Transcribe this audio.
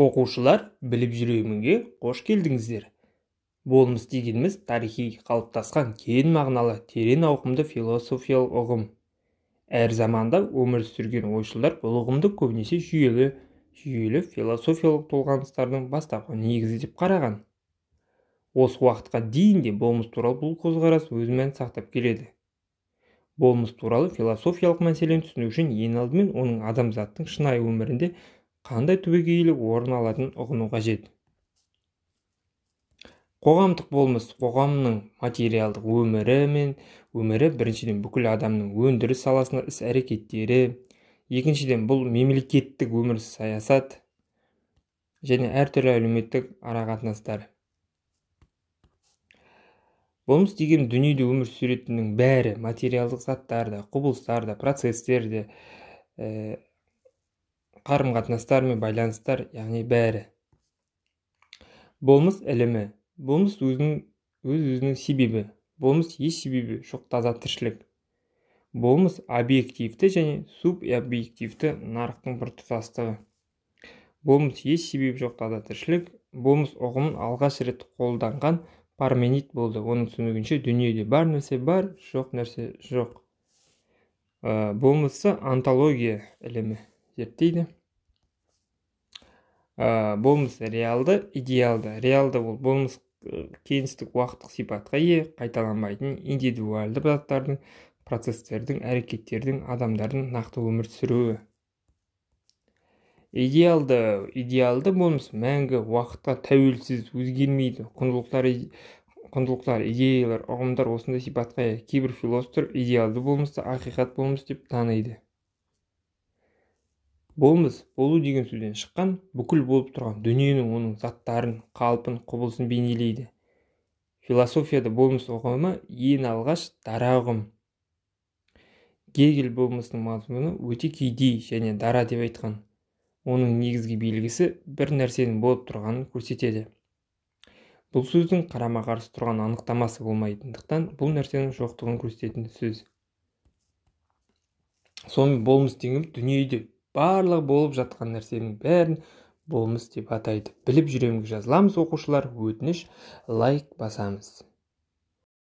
оқушылар біліп жүрегімге қош келдіңіздер болмыс дегеніміз тарихи қалыптасқан кейін мағыналы терең ауқымды философиялық ұғым әр заманда өмір сүрген ойшылдар бұл ұғымды көбінесе жүйелі жүйелі философиялық толғаныстардың бастапқы негізі деп қараған осы уақытқа дейін де болмыс туралы бұл көзқарас өз мәнін сақтап келеді болмыс туралы философиялық мәселені түсіну үшін ең алдымен оның адамзаттың шынайы өмірінде қандай түбегейлі орын алатынын ұғыну қажет қоғамдық болмыс қоғамның материалдық өмірі мен өмірі біріншіден бүкіл адамның өндіріс саласында іс әрекеттері екіншіден бұл мемлекеттік өмір саясат және әртүрлі әлеуметтік арақатынастар болмыс деген дүниеде өмір сүретіннің бәрі материалдық заттар да құбылыстар да процестер де э, қарым қатынастар мен байланыстар яғни бәрі болмыс ілімі болмыс өзінің өз өзінің себебі болмыс еш себебі жоқ таза тіршілік болмыс объективті және объективті нарықтың біртұтастығы болмыс еш себебі жоқ таза тіршілік болмыс ұғымын алғаш рет қолданған парменит болды оның түсінігінше дүниеде бар нәрсе бар жоқ нәрсе жоқ ә, болмысы антология ілімі зерттейді ә, болмыс реалды идеалды реалды ол болмыс э, кеңістік уақыттық сипатқа ие қайталанбайтын индивидуалды заттардың процестердің әрекеттердің адамдардың нақты өмір сүруі идеалды идеалды болмыс мәңгі уақытқа тәуелсіз өзгермейді құндылықтар құндылықтар идеялар ұғымдар осындай сипатқа ие кейбір философтар идеалды болмысты ақиқат болмыс деп таниды болмыс болу деген сөзден шыққан бүкіл болып тұрған дүниенің оның заттарын қалпын құбылысын бейнелейді философияда болмыс ұғымы ең алғаш дара ұғым гегель болмыстың мазмұны өте кедей және дара деп айтқан оның негізгі белгісі бір нәрсенің болып тұрғанын көрсетеді бұл сөздің қарама қарсы тұрған анықтамасы болмайтындықтан бұл нәрсенің жоқтығын көрсететін сөз сонымен болмыс деген дүниеде барлығы болып жатқан нәрсенің бәрін болмыс деп атайды біліп жүрем жазыламыз оқушылар өтініш лайк басамыз